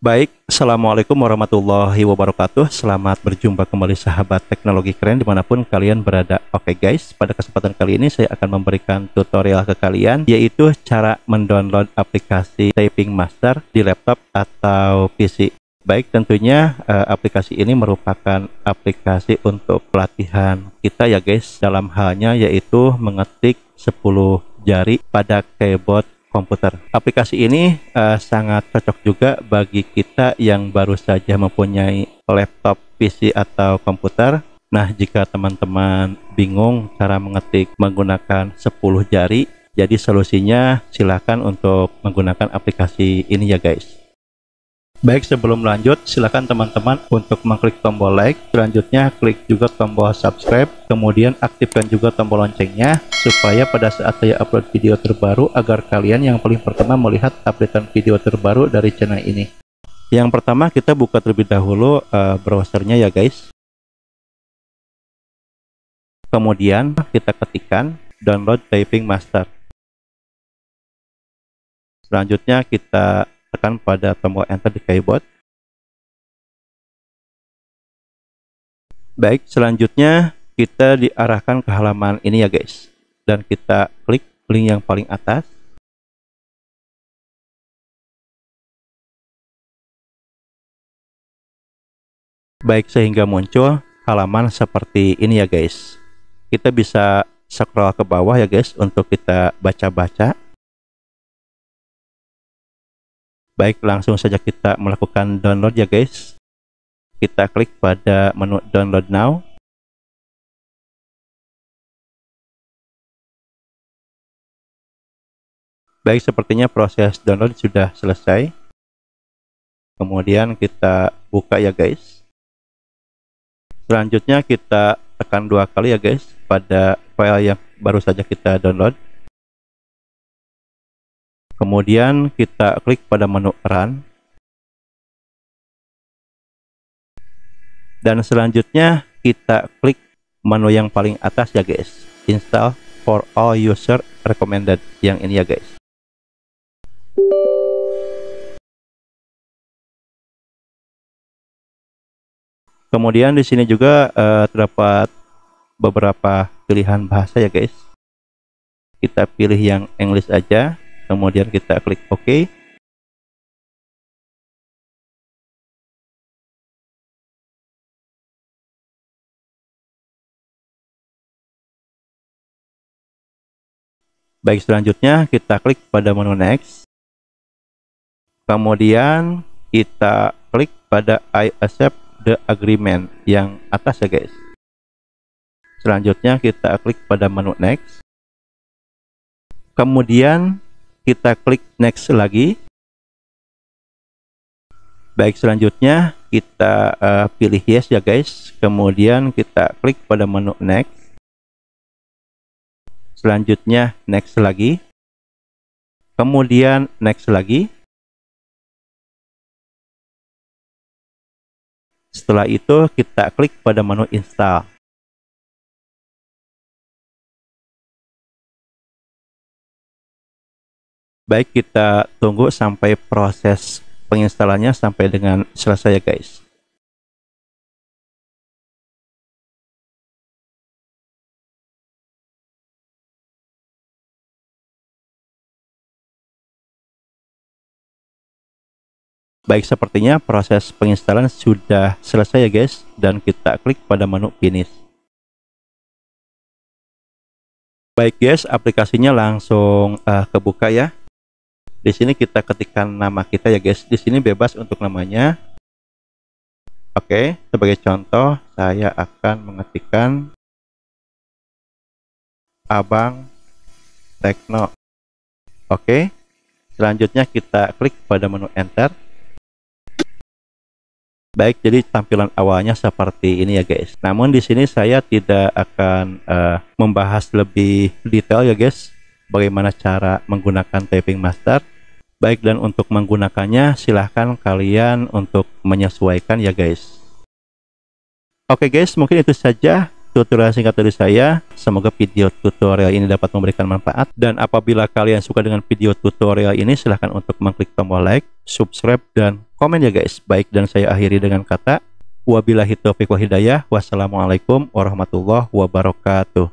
Baik, Assalamualaikum warahmatullahi wabarakatuh Selamat berjumpa kembali sahabat teknologi keren dimanapun kalian berada Oke guys, pada kesempatan kali ini saya akan memberikan tutorial ke kalian Yaitu cara mendownload aplikasi Typing Master di laptop atau PC Baik, tentunya e, aplikasi ini merupakan aplikasi untuk pelatihan kita ya guys Dalam halnya yaitu mengetik 10 jari pada keyboard komputer. Aplikasi ini uh, sangat cocok juga bagi kita yang baru saja mempunyai laptop, PC atau komputer. Nah, jika teman-teman bingung cara mengetik menggunakan 10 jari, jadi solusinya silakan untuk menggunakan aplikasi ini ya guys. Baik, sebelum lanjut, silakan teman-teman untuk mengklik tombol like, selanjutnya klik juga tombol subscribe, kemudian aktifkan juga tombol loncengnya, supaya pada saat saya upload video terbaru, agar kalian yang paling pertama melihat updatean video terbaru dari channel ini. Yang pertama, kita buka terlebih dahulu uh, browsernya ya guys. Kemudian, kita ketikkan download Typing Master. Selanjutnya, kita tekan pada tombol enter di keyboard baik selanjutnya kita diarahkan ke halaman ini ya guys dan kita klik link yang paling atas baik sehingga muncul halaman seperti ini ya guys kita bisa scroll ke bawah ya guys untuk kita baca-baca Baik, langsung saja kita melakukan download ya guys. Kita klik pada menu download now. Baik, sepertinya proses download sudah selesai. Kemudian kita buka ya guys. Selanjutnya kita tekan dua kali ya guys pada file yang baru saja kita download. Kemudian kita klik pada menu Run. Dan selanjutnya kita klik menu yang paling atas ya guys. Install for all user recommended. Yang ini ya guys. Kemudian di sini juga uh, terdapat beberapa pilihan bahasa ya guys. Kita pilih yang English aja kemudian kita klik OK Baik, selanjutnya kita klik pada menu next. Kemudian kita klik pada I accept the agreement yang atas ya guys. Selanjutnya kita klik pada menu next. Kemudian kita klik next lagi baik selanjutnya kita uh, pilih yes ya guys kemudian kita klik pada menu next selanjutnya next lagi kemudian next lagi setelah itu kita klik pada menu install baik kita tunggu sampai proses penginstalannya sampai dengan selesai ya guys Baik, sepertinya proses penginstalan sudah selesai ya guys, dan kita klik pada menu finish. Baik guys, aplikasinya langsung uh, kebuka ya. Di sini kita ketikkan nama kita ya guys. Di sini bebas untuk namanya. Oke, sebagai contoh saya akan mengetikkan Abang Tekno. Oke. Selanjutnya kita klik pada menu enter. Baik, jadi tampilan awalnya seperti ini ya guys. Namun di sini saya tidak akan uh, membahas lebih detail ya guys bagaimana cara menggunakan typing master. Baik dan untuk menggunakannya silahkan kalian untuk menyesuaikan ya guys. Oke guys mungkin itu saja tutorial singkat dari saya. Semoga video tutorial ini dapat memberikan manfaat. Dan apabila kalian suka dengan video tutorial ini silahkan untuk mengklik tombol like, subscribe, dan komen ya guys. Baik dan saya akhiri dengan kata. Wabillahi taufiq wa hidayah. Wassalamualaikum warahmatullahi wabarakatuh.